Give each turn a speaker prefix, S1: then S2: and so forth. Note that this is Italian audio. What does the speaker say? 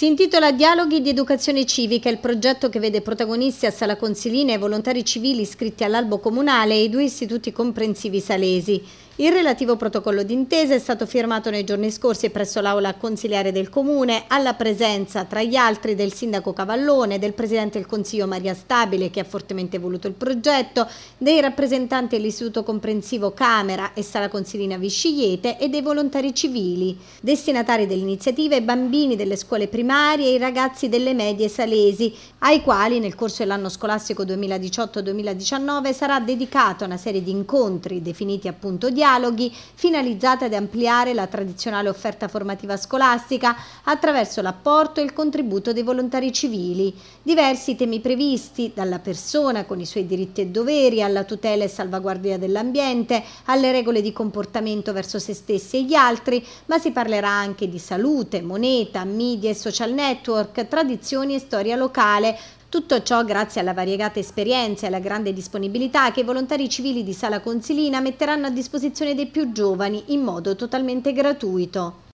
S1: Si intitola Dialoghi di educazione civica, il progetto che vede protagonisti a Sala Consilina e volontari civili iscritti all'albo comunale e i due istituti comprensivi salesi. Il relativo protocollo d'intesa è stato firmato nei giorni scorsi presso l'aula consiliare del Comune, alla presenza tra gli altri del sindaco Cavallone, del presidente del Consiglio Maria Stabile che ha fortemente voluto il progetto, dei rappresentanti dell'Istituto Comprensivo Camera e Sala Consilina Viscigliete e dei volontari civili. Destinatari dell'iniziativa i bambini delle scuole primarie e i ragazzi delle medie salesi, ai quali nel corso dell'anno scolastico 2018-2019 sarà dedicata una serie di incontri definiti appunto diari dialoghi finalizzata ad ampliare la tradizionale offerta formativa scolastica attraverso l'apporto e il contributo dei volontari civili. Diversi temi previsti, dalla persona con i suoi diritti e doveri, alla tutela e salvaguardia dell'ambiente, alle regole di comportamento verso se stessi e gli altri, ma si parlerà anche di salute, moneta, media e social network, tradizioni e storia locale, tutto ciò grazie alla variegata esperienza e alla grande disponibilità che i volontari civili di Sala Consilina metteranno a disposizione dei più giovani in modo totalmente gratuito.